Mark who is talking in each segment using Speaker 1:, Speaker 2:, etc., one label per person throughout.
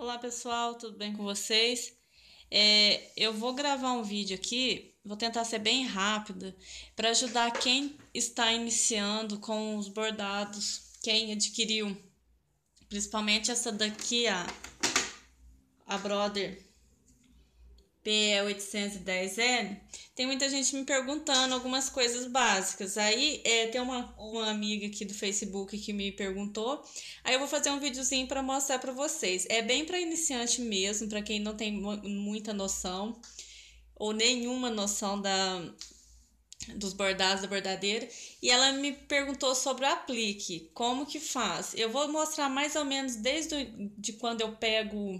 Speaker 1: Olá pessoal, tudo bem com vocês? É, eu vou gravar um vídeo aqui, vou tentar ser bem rápida, para ajudar quem está iniciando com os bordados, quem adquiriu, principalmente essa daqui, a, a Brother p 810 l tem muita gente me perguntando algumas coisas básicas. Aí é, tem uma, uma amiga aqui do Facebook que me perguntou. Aí eu vou fazer um videozinho para mostrar para vocês. É bem para iniciante mesmo, para quem não tem muita noção ou nenhuma noção da, dos bordados da bordadeira. E ela me perguntou sobre o aplique, como que faz. Eu vou mostrar mais ou menos desde de quando eu pego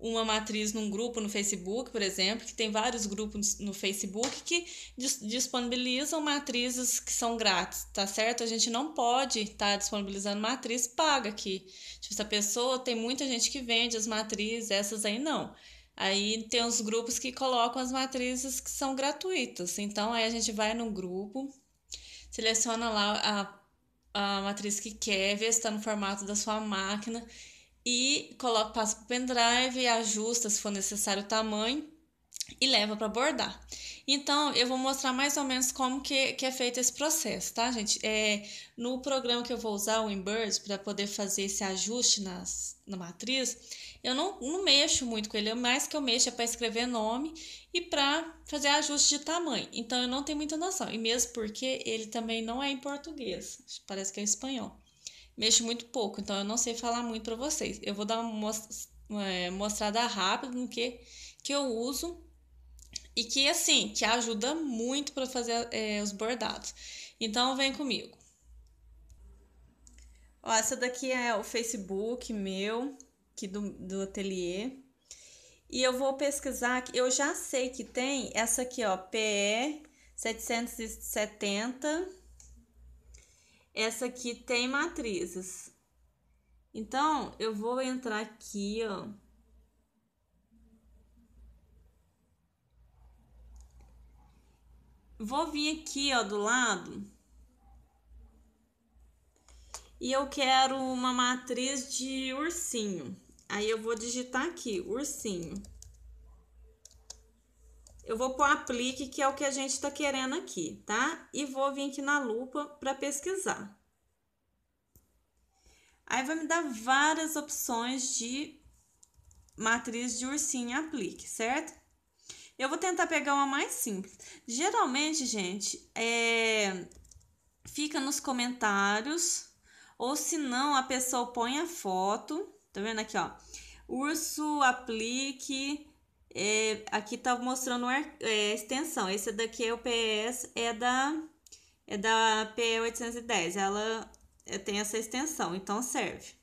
Speaker 1: uma matriz num grupo no Facebook, por exemplo, que tem vários grupos no Facebook que disponibilizam matrizes que são grátis, tá certo? A gente não pode estar tá disponibilizando matriz paga aqui. Tipo, essa pessoa tem muita gente que vende as matrizes, essas aí não. Aí tem os grupos que colocam as matrizes que são gratuitas. Então aí a gente vai no grupo, seleciona lá a, a matriz que quer, vê se está no formato da sua máquina e coloca, passa para o pendrive, ajusta se for necessário o tamanho e leva para bordar. Então, eu vou mostrar mais ou menos como que, que é feito esse processo, tá, gente? É, no programa que eu vou usar, o InBird, para poder fazer esse ajuste nas, na matriz, eu não, não mexo muito com ele, mais que eu mexo é para escrever nome e para fazer ajuste de tamanho. Então, eu não tenho muita noção. E mesmo porque ele também não é em português, parece que é espanhol mexo muito pouco, então eu não sei falar muito para vocês. Eu vou dar uma é, mostrada rápida no que, que eu uso e que, assim, que ajuda muito para fazer é, os bordados. Então, vem comigo. Ó, essa daqui é o Facebook meu, aqui do, do ateliê. E eu vou pesquisar, eu já sei que tem essa aqui, ó, PE 770 essa aqui tem matrizes. Então, eu vou entrar aqui, ó. Vou vir aqui, ó, do lado. E eu quero uma matriz de ursinho. Aí eu vou digitar aqui, ursinho. Eu vou pôr aplique, que é o que a gente está querendo aqui, tá? E vou vir aqui na lupa para pesquisar. Aí vai me dar várias opções de matriz de ursinho aplique, certo? Eu vou tentar pegar uma mais simples. Geralmente, gente, é... fica nos comentários, ou se não, a pessoa põe a foto, tá vendo aqui, ó? Urso, aplique, é, aqui tá mostrando a é, extensão. Esse daqui é o PS, é da, é da PE810. Ela é, tem essa extensão, então serve.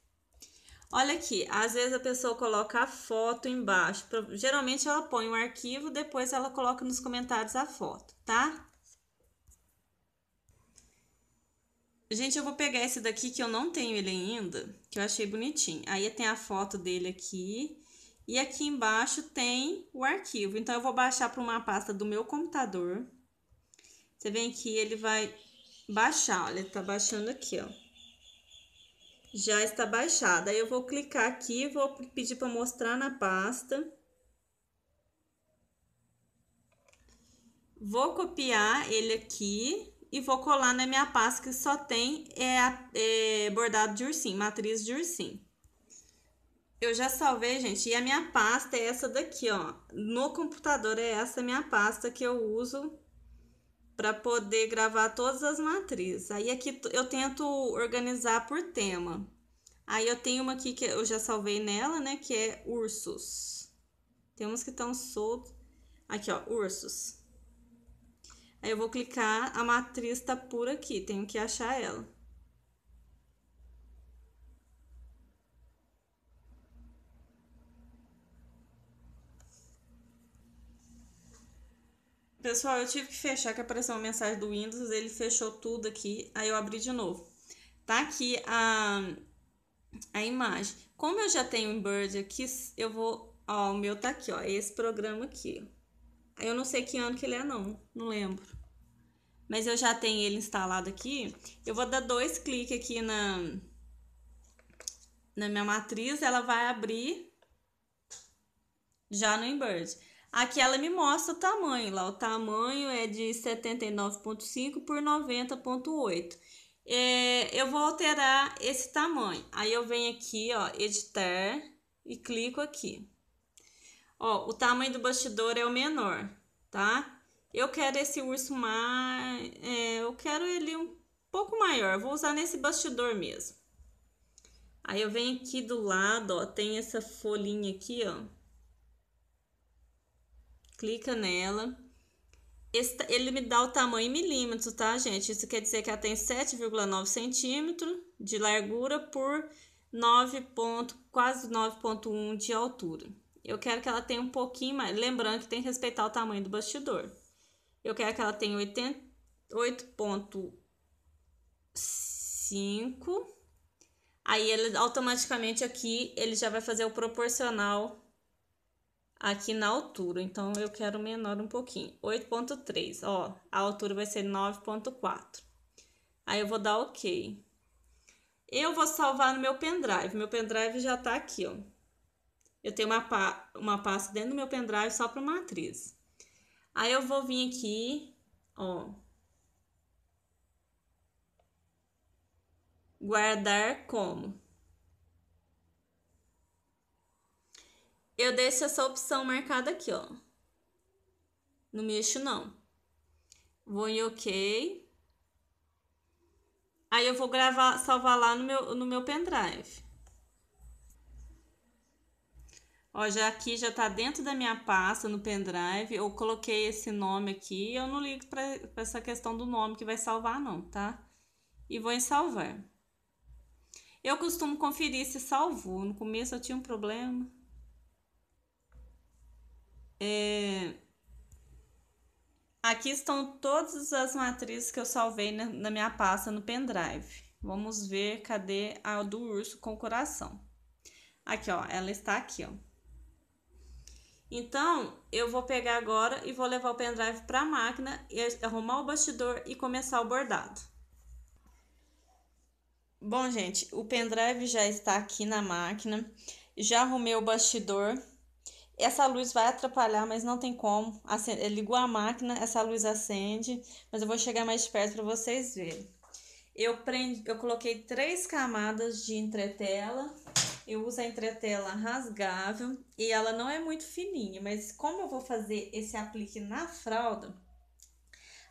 Speaker 1: Olha aqui, às vezes a pessoa coloca a foto embaixo. Geralmente ela põe o um arquivo, depois ela coloca nos comentários a foto, tá? Gente, eu vou pegar esse daqui que eu não tenho ele ainda, que eu achei bonitinho. Aí tem a foto dele aqui e aqui embaixo tem o arquivo. Então, eu vou baixar para uma pasta do meu computador. Você vem aqui, ele vai baixar, olha, tá baixando aqui, ó. Já está baixado, Aí eu vou clicar aqui, vou pedir para mostrar na pasta. Vou copiar ele aqui e vou colar na minha pasta que só tem é, é bordado de ursinho, matriz de ursinho. Eu já salvei, gente. E a minha pasta é essa daqui, ó. No computador é essa minha pasta que eu uso para poder gravar todas as matrizes. Aí aqui eu tento organizar por tema. Aí eu tenho uma aqui que eu já salvei nela, né, que é ursos. Temos que estão soltos. Aqui, ó, ursos. Aí eu vou clicar, a matriz tá por aqui, tenho que achar ela. Pessoal, eu tive que fechar, que apareceu uma mensagem do Windows, ele fechou tudo aqui, aí eu abri de novo. Tá aqui a, a imagem. Como eu já tenho em Bird aqui, eu vou... Ó, o meu tá aqui, ó, esse programa aqui. Eu não sei que ano que ele é, não, não lembro. Mas eu já tenho ele instalado aqui. Eu vou dar dois cliques aqui na, na minha matriz, ela vai abrir já no Inbird. Aqui ela me mostra o tamanho lá. O tamanho é de 79,5 por 90,8. É, eu vou alterar esse tamanho. Aí eu venho aqui, ó, editar e clico aqui. Ó, o tamanho do bastidor é o menor, tá? Eu quero esse urso mais... É, eu quero ele um pouco maior. Vou usar nesse bastidor mesmo. Aí eu venho aqui do lado, ó, tem essa folhinha aqui, ó clica nela. Esse, ele me dá o tamanho em milímetros, tá, gente? Isso quer dizer que ela tem 7,9 centímetros de largura por 9 ponto, quase 9,1 de altura. Eu quero que ela tenha um pouquinho mais, lembrando que tem que respeitar o tamanho do bastidor. Eu quero que ela tenha 8,5. Aí ele automaticamente aqui ele já vai fazer o proporcional aqui na altura, então eu quero menor um pouquinho. 8.3, ó, a altura vai ser 9.4. Aí eu vou dar OK. Eu vou salvar no meu pendrive. Meu pendrive já tá aqui, ó. Eu tenho uma, pa uma pasta dentro do meu pendrive só para matriz. Aí eu vou vir aqui, ó. Guardar como? eu deixo essa opção marcada aqui, ó. Não mexo, não. Vou em OK. Aí eu vou gravar, salvar lá no meu, no meu pendrive. Ó, já aqui já tá dentro da minha pasta no pendrive. Eu coloquei esse nome aqui. Eu não ligo para essa questão do nome que vai salvar, não, tá? E vou em salvar. Eu costumo conferir se salvou. No começo eu tinha um problema. É... Aqui estão todas as matrizes que eu salvei na, na minha pasta no pendrive. Vamos ver cadê a do urso com o coração. Aqui, ó, ela está aqui, ó. Então, eu vou pegar agora e vou levar o pendrive para a máquina, e arrumar o bastidor e começar o bordado. Bom, gente, o pendrive já está aqui na máquina. Já arrumei o bastidor essa luz vai atrapalhar, mas não tem como. Acende, ligou a máquina, essa luz acende, mas eu vou chegar mais perto para vocês verem. Eu, prendi, eu coloquei três camadas de entretela. Eu uso a entretela rasgável e ela não é muito fininha, mas como eu vou fazer esse aplique na fralda,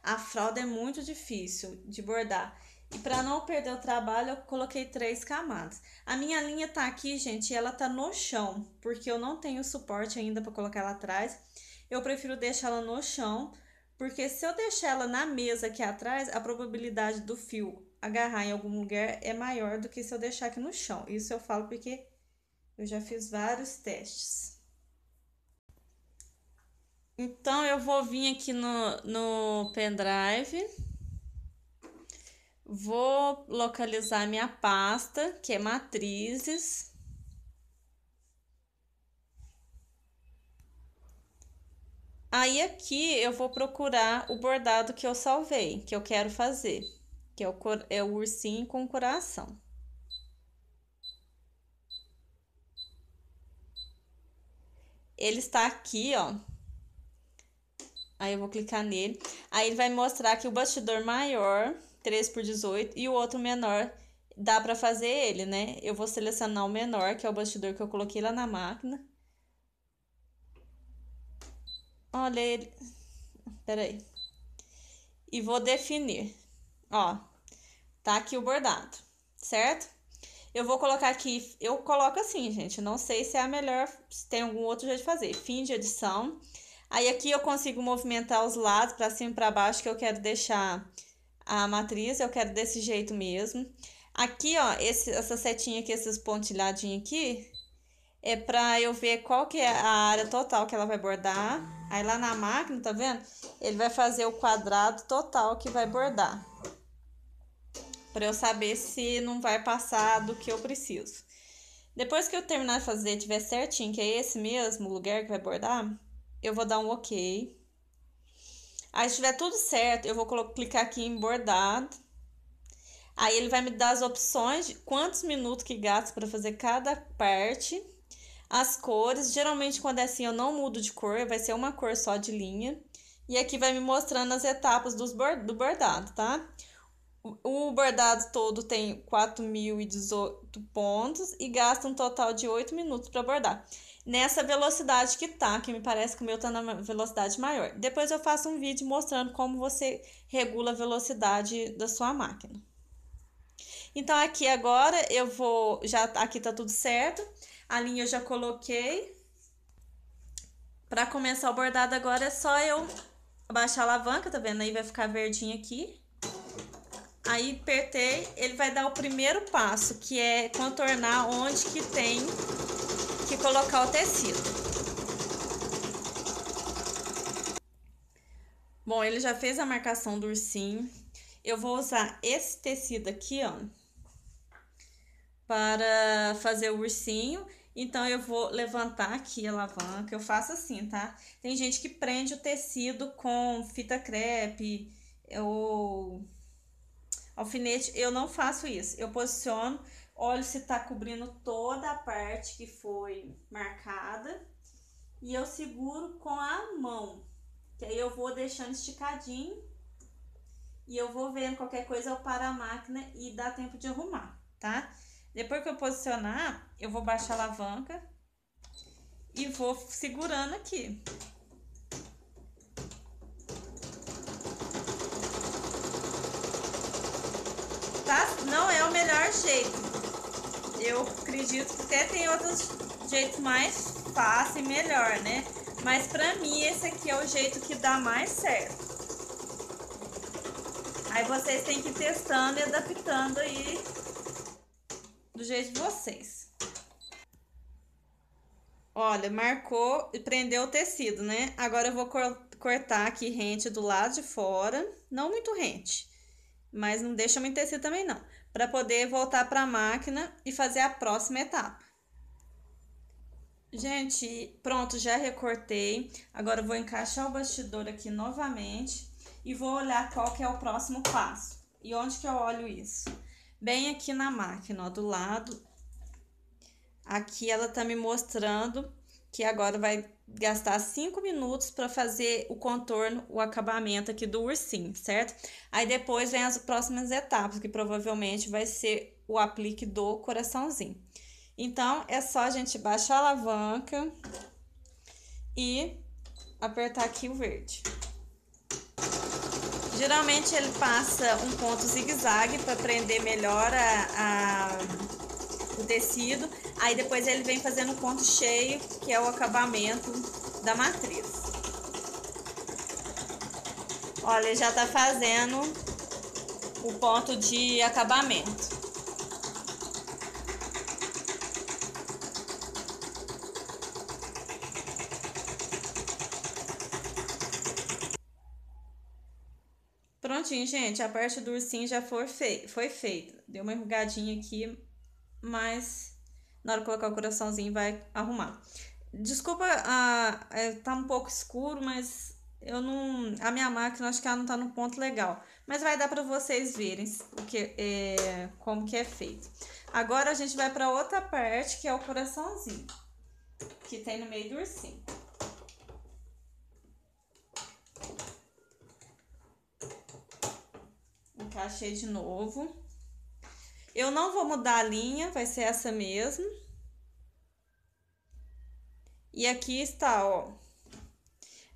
Speaker 1: a fralda é muito difícil de bordar. E para não perder o trabalho, eu coloquei três camadas. A minha linha tá aqui, gente, e ela tá no chão, porque eu não tenho suporte ainda para colocar ela atrás. Eu prefiro deixar ela no chão, porque se eu deixar ela na mesa aqui atrás, a probabilidade do fio agarrar em algum lugar é maior do que se eu deixar aqui no chão. Isso eu falo porque eu já fiz vários testes. Então, eu vou vir aqui no, no pendrive vou localizar minha pasta, que é matrizes. Aí aqui eu vou procurar o bordado que eu salvei, que eu quero fazer, que é o, é o ursinho com coração. Ele está aqui, ó. Aí eu vou clicar nele. Aí ele vai mostrar aqui o bastidor maior 3 por 18, e o outro menor dá para fazer ele, né? Eu vou selecionar o menor, que é o bastidor que eu coloquei lá na máquina. Olha ele. Peraí. E vou definir. Ó, tá aqui o bordado, certo? Eu vou colocar aqui, eu coloco assim, gente. Não sei se é a melhor, se tem algum outro jeito de fazer. Fim de edição. Aí aqui eu consigo movimentar os lados para cima e para baixo que eu quero deixar a matriz, eu quero desse jeito mesmo. Aqui, ó, esse, essa setinha aqui, esses pontilhadinhos aqui, é pra eu ver qual que é a área total que ela vai bordar. Aí lá na máquina, tá vendo? Ele vai fazer o quadrado total que vai bordar. Pra eu saber se não vai passar do que eu preciso. Depois que eu terminar de fazer, tiver certinho, que é esse mesmo lugar que vai bordar, eu vou dar um ok. Aí, se tiver tudo certo, eu vou clicar aqui em bordado. Aí, ele vai me dar as opções de quantos minutos que gasto para fazer cada parte. As cores, geralmente quando é assim eu não mudo de cor, vai ser uma cor só de linha. E aqui vai me mostrando as etapas dos, do bordado, tá? O bordado todo tem 4.018 pontos e gasta um total de 8 minutos para bordar. Nessa velocidade que tá, que me parece que o meu tá na velocidade maior. Depois eu faço um vídeo mostrando como você regula a velocidade da sua máquina. Então aqui agora eu vou, já aqui tá tudo certo. A linha eu já coloquei. Para começar o bordado agora é só eu baixar a alavanca, tá vendo? Aí vai ficar verdinho aqui. Aí apertei, ele vai dar o primeiro passo, que é contornar onde que tem que colocar o tecido. Bom, ele já fez a marcação do ursinho. Eu vou usar esse tecido aqui, ó, para fazer o ursinho. Então, eu vou levantar aqui a alavanca. Eu faço assim, tá? Tem gente que prende o tecido com fita crepe ou Alfinete, eu não faço isso. Eu posiciono, olho se tá cobrindo toda a parte que foi marcada e eu seguro com a mão. Que aí eu vou deixando esticadinho e eu vou vendo qualquer coisa, eu paro a máquina e dá tempo de arrumar, tá? Depois que eu posicionar, eu vou baixar a alavanca e vou segurando aqui. não é o melhor jeito. Eu acredito que até tem outros jeitos mais fácil e melhor, né? Mas pra mim esse aqui é o jeito que dá mais certo. Aí vocês têm que ir testando e adaptando aí do jeito de vocês. Olha, marcou e prendeu o tecido, né? Agora eu vou cor cortar aqui rente do lado de fora. Não muito rente, mas não deixa muito tecido também não para poder voltar para a máquina e fazer a próxima etapa. Gente, pronto, já recortei. Agora vou encaixar o bastidor aqui novamente e vou olhar qual que é o próximo passo. E onde que eu olho isso? Bem aqui na máquina, ó, do lado. Aqui ela tá me mostrando que agora vai gastar 5 minutos para fazer o contorno, o acabamento aqui do ursinho, certo? Aí depois vem as próximas etapas, que provavelmente vai ser o aplique do coraçãozinho. Então, é só a gente baixar a alavanca e apertar aqui o verde. Geralmente ele passa um ponto zigue-zague para prender melhor a, a o tecido. Aí depois ele vem fazendo o ponto cheio, que é o acabamento da matriz. Olha, já tá fazendo o ponto de acabamento. Prontinho, gente, a parte do ursinho já foi feita. Deu uma enrugadinha aqui, mas na hora de colocar o coraçãozinho vai arrumar. Desculpa, ah, tá um pouco escuro, mas eu não. A minha máquina acho que ela não tá no ponto legal. Mas vai dar para vocês verem o que, é, como que é feito. Agora a gente vai para outra parte que é o coraçãozinho que tem no meio do ursinho. Encaixei de novo. Eu não vou mudar a linha, vai ser essa mesmo. E aqui está, ó.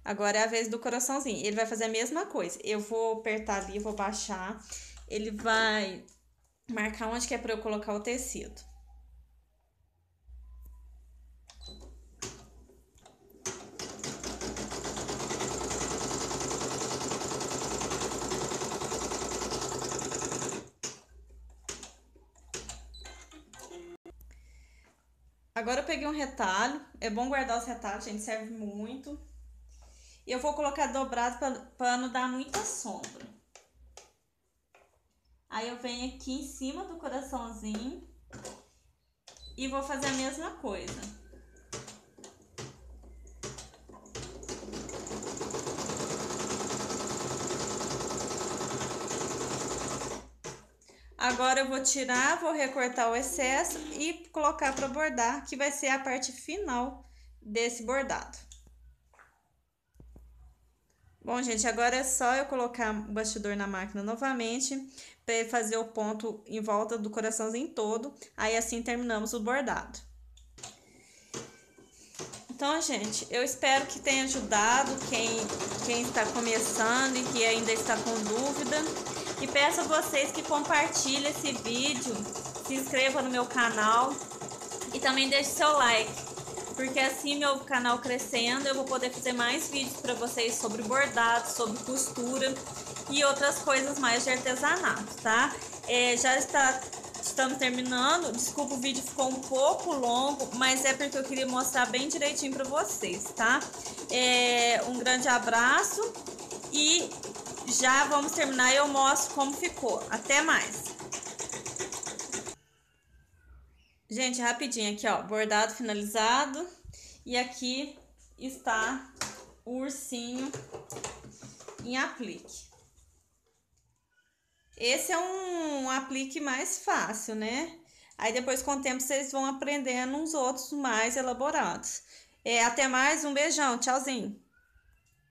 Speaker 1: Agora é a vez do coraçãozinho. Ele vai fazer a mesma coisa. Eu vou apertar ali, vou baixar. Ele vai marcar onde que é para eu colocar o tecido. Agora eu peguei um retalho. É bom guardar os retalhos, gente, serve muito. E eu vou colocar dobrado para não dar muita sombra. Aí eu venho aqui em cima do coraçãozinho e vou fazer a mesma coisa. Agora eu vou tirar, vou recortar o excesso e colocar para bordar, que vai ser a parte final desse bordado. Bom, gente, agora é só eu colocar o bastidor na máquina novamente, para ele fazer o ponto em volta do coraçãozinho todo, aí assim terminamos o bordado. Então, gente, eu espero que tenha ajudado quem, quem está começando e que ainda está com dúvida. E peço a vocês que compartilhem esse vídeo, se inscreva no meu canal e também deixe seu like. Porque assim meu canal crescendo, eu vou poder fazer mais vídeos para vocês sobre bordado, sobre costura e outras coisas mais de artesanato, tá? É, já está estamos terminando. Desculpa, o vídeo ficou um pouco longo, mas é porque eu queria mostrar bem direitinho para vocês, tá? É, um grande abraço e já vamos terminar e eu mostro como ficou. Até mais! Gente, rapidinho aqui, ó. Bordado finalizado. E aqui está o ursinho em aplique. Esse é um aplique mais fácil, né? Aí depois com o tempo vocês vão aprendendo uns outros mais elaborados. É, até mais, um beijão, tchauzinho.